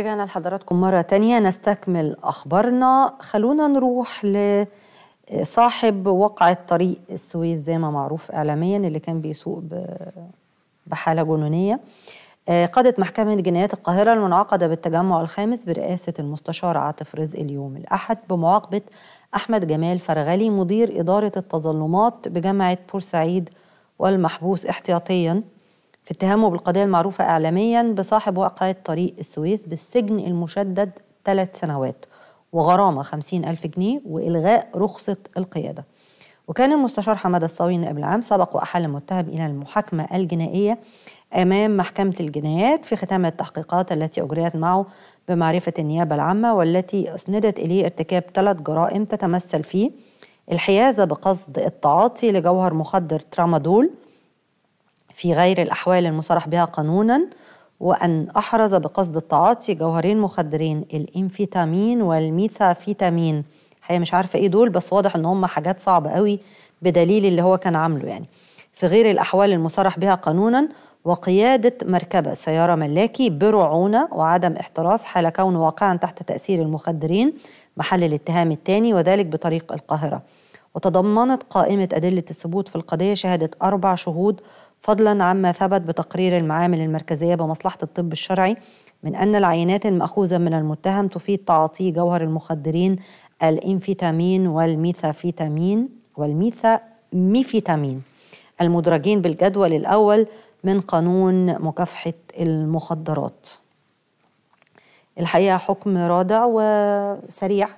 رجعنا لحضراتكم مرة تانية نستكمل أخبارنا خلونا نروح لصاحب وقعة طريق السويس زي ما معروف إعلاميا اللي كان بيسوق بحالة جنونية آه، قادة محكمة جنايات القاهرة المنعقدة بالتجمع الخامس برئاسة المستشار عاطف رزق اليوم الأحد بمعاقبة أحمد جمال فرغلي مدير إدارة التظلمات بجامعة بورسعيد والمحبوس احتياطيا في اتهامه بالقضية المعروفة إعلاميا بصاحب واقعة طريق السويس بالسجن المشدد ثلاث سنوات وغرامة خمسين ألف جنيه وإلغاء رخصة القيادة وكان المستشار حمادة الصاوي نائب العام سبق وأحال المتهم إلى المحاكمة الجنائية أمام محكمة الجنايات في ختام التحقيقات التي أجريت معه بمعرفة النيابة العامة والتي أسندت إليه ارتكاب ثلاث جرائم تتمثل في الحيازة بقصد التعاطي لجوهر مخدر ترامادول في غير الأحوال المصرح بها قانونا وأن أحرز بقصد التعاطي جوهرين مخدرين الإنفيتامين والميثافيتامين هي مش عارفة إيه دول بس واضح إن هم حاجات صعبة قوي بدليل اللي هو كان عامله يعني في غير الأحوال المصرح بها قانونا وقيادة مركبة سيارة ملاكي برعونة وعدم احتراس حال كونه واقعا تحت تأثير المخدرين محل الاتهام الثاني وذلك بطريق القاهرة وتضمنت قائمة أدلة الثبوت في القضية شهادة أربع شهود فضلا عما ثبت بتقرير المعامل المركزية بمصلحة الطب الشرعي من أن العينات المأخوذة من المتهم تفيد تعاطي جوهر المخدرين الإنفيتامين والميثافيتامين والميثا ميفيتامين المدرجين بالجدول الأول من قانون مكافحة المخدرات الحقيقة حكم رادع وسريع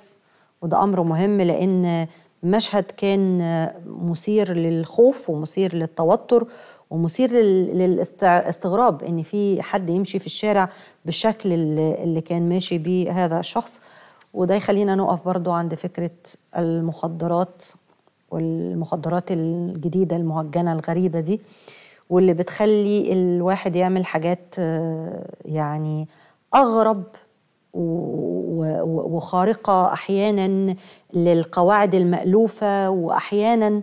وده أمر مهم لأن مشهد كان مثير للخوف ومثير للتوتر ومثير للاستغراب ان في حد يمشي في الشارع بالشكل اللي كان ماشي بيه هذا الشخص وده يخلينا نقف برضو عند فكرة المخدرات والمخدرات الجديدة المهجنة الغريبة دي واللي بتخلي الواحد يعمل حاجات يعني أغرب وخارقة أحيانا للقواعد المألوفة وأحيانا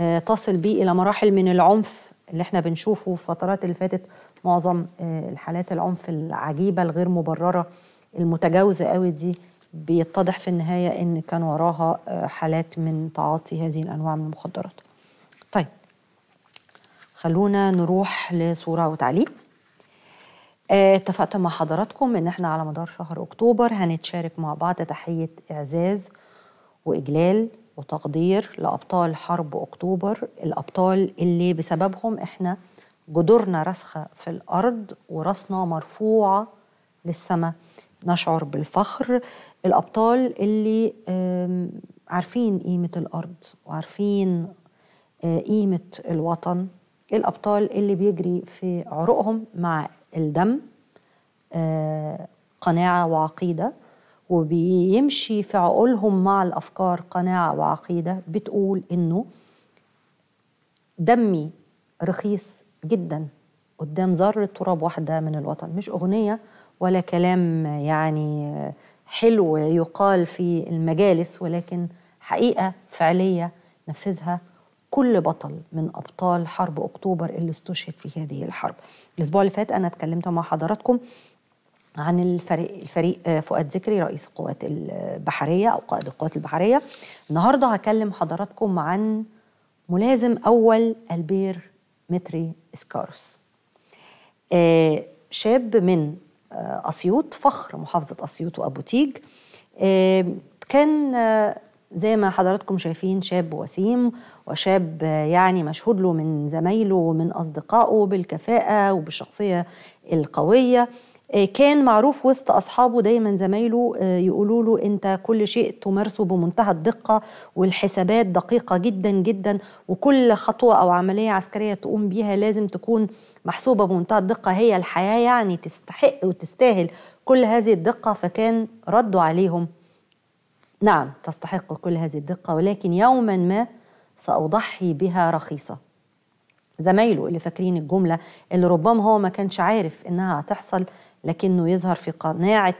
آه، تصل بيه إلى مراحل من العنف اللي احنا بنشوفه في الفترات اللي فاتت معظم آه، الحالات العنف العجيبه الغير مبرره المتجاوزه قوي دي بيتضح في النهايه ان كان وراها آه، حالات من تعاطي هذه الانواع من المخدرات. طيب خلونا نروح لصوره وتعليق. آه، اتفقت مع حضراتكم ان احنا على مدار شهر اكتوبر هنتشارك مع بعض تحيه اعزاز واجلال وتقدير لأبطال حرب أكتوبر الأبطال اللي بسببهم إحنا جدرنا راسخة في الأرض وراسنا مرفوعة للسماء نشعر بالفخر الأبطال اللي عارفين قيمة الأرض وعارفين آه، قيمة الوطن الأبطال اللي بيجري في عروقهم مع الدم آه، قناعة وعقيدة وبيمشي في عقولهم مع الافكار قناعه وعقيده بتقول انه دمي رخيص جدا قدام ذره تراب واحده من الوطن مش اغنيه ولا كلام يعني حلو يقال في المجالس ولكن حقيقه فعليه نفذها كل بطل من ابطال حرب اكتوبر اللي استشهد في هذه الحرب الاسبوع اللي فات انا اتكلمت مع حضراتكم عن الفريق الفريق آه، فؤاد ذكري رئيس القوات البحريه او قائد القوات البحريه النهارده هكلم حضراتكم عن ملازم اول البير متري اسكاروس آه، شاب من آه، اسيوط فخر محافظه اسيوط وابو تيج كان زي ما حضراتكم شايفين شاب وسيم وشاب يعني مشهود له من زمايله ومن اصدقائه بالكفاءه وبالشخصيه القويه آه، كان معروف وسط اصحابه دايما زمايله آه، يقولوا له انت كل شيء تمارسه بمنتهى الدقه والحسابات دقيقه جدا جدا وكل خطوه او عمليه عسكريه تقوم بيها لازم تكون محسوبه بمنتهى الدقه هي الحياه يعني تستحق وتستاهل كل هذه الدقه فكان رده عليهم نعم تستحق كل هذه الدقه ولكن يوما ما ساضحي بها رخيصه زمايله اللي فاكرين الجمله اللي ربما هو ما كانش عارف انها هتحصل لكنه يظهر في قناعة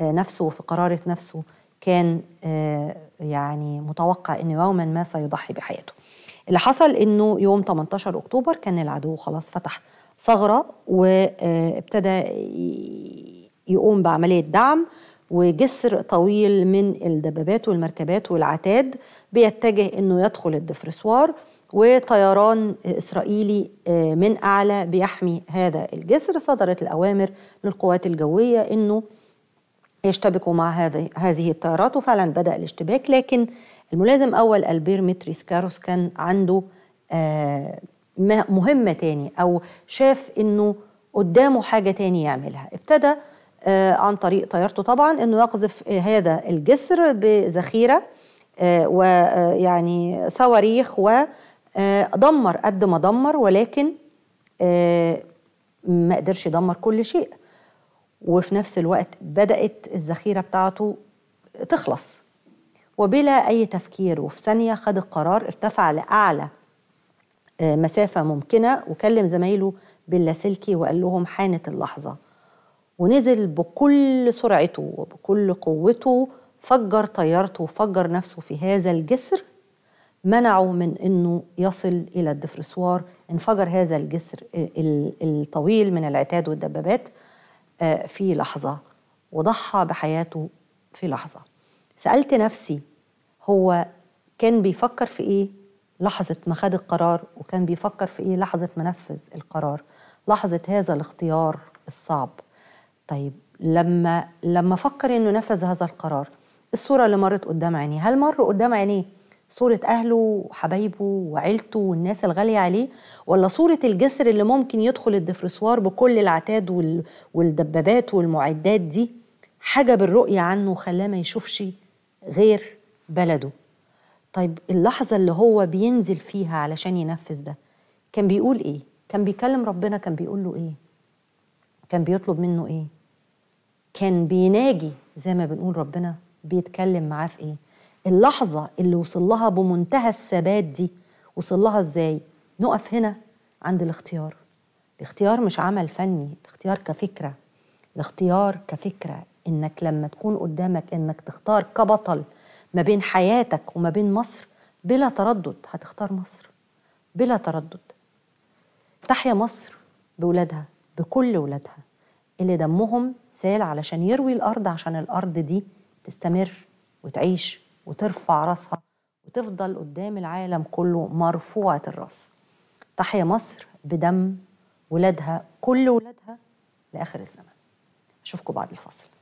آه، نفسه وفي قرارة نفسه كان آه، يعني متوقع أنه يوما ما سيضحي بحياته اللي حصل أنه يوم 18 أكتوبر كان العدو خلاص فتح ثغرة وابتدى آه، يقوم بعملية دعم وجسر طويل من الدبابات والمركبات والعتاد بيتجه أنه يدخل الدفرسوار وطيران إسرائيلي آه، من أعلى بيحمي هذا الجسر صدرت الأوامر للقوات الجوية أنه يشتبكوا مع هذه الطيارات وفعلا بدأ الاشتباك لكن الملازم أول ألبير متريس كاروس كان عنده آه، مهمة تاني أو شاف أنه قدامه حاجة تاني يعملها ابتدى آه، عن طريق طيارته طبعا أنه يقذف هذا الجسر بذخيرة ويعني صواريخ و آه، دمر قد ما دمر ولكن آه، ما قدرش يدمر كل شيء وفي نفس الوقت بدأت الذخيرة بتاعته تخلص وبلا أي تفكير وفي ثانية خد القرار ارتفع لأعلى آه، مسافة ممكنة وكلم زمايله باللاسلكي وقال لهم حانت اللحظة ونزل بكل سرعته وبكل قوته فجر طيارته وفجر نفسه في هذا الجسر منعوا من انه يصل الى الدفرسوار انفجر هذا الجسر الطويل من العتاد والدبابات آه، في لحظه وضحى بحياته في لحظه سالت نفسي هو كان بيفكر في ايه لحظه ما خد القرار وكان بيفكر في ايه لحظه ما نفذ القرار لحظه هذا الاختيار الصعب طيب لما لما فكر انه نفذ هذا القرار الصوره اللي مرت قدام عينيه هل مر قدام عينيه صورة أهله وحبايبه وعيلته والناس الغالية عليه ولا صورة الجسر اللي ممكن يدخل الدفرسوار بكل العتاد والدبابات والمعدات دي حجب الرؤية عنه وخلاه ما يشوفش غير بلده طيب اللحظة اللي هو بينزل فيها علشان ينفذ ده كان بيقول إيه؟ كان بيكلم ربنا كان بيقول له إيه؟ كان بيطلب منه إيه؟ كان بيناجي زي ما بنقول ربنا بيتكلم معاه في إيه؟ اللحظة اللي وصل لها بمنتهى الثبات دي وصل لها ازاي نقف هنا عند الاختيار الاختيار مش عمل فني الاختيار كفكرة الاختيار كفكرة انك لما تكون قدامك انك تختار كبطل ما بين حياتك وما بين مصر بلا تردد هتختار مصر بلا تردد تحيا مصر بولادها بكل ولادها اللي دمهم سال علشان يروي الأرض عشان الأرض دي تستمر وتعيش وترفع راسها وتفضل قدام العالم كله مرفوعة الراس تحيا مصر بدم ولادها كل ولادها لآخر الزمن أشوفكم بعد الفاصل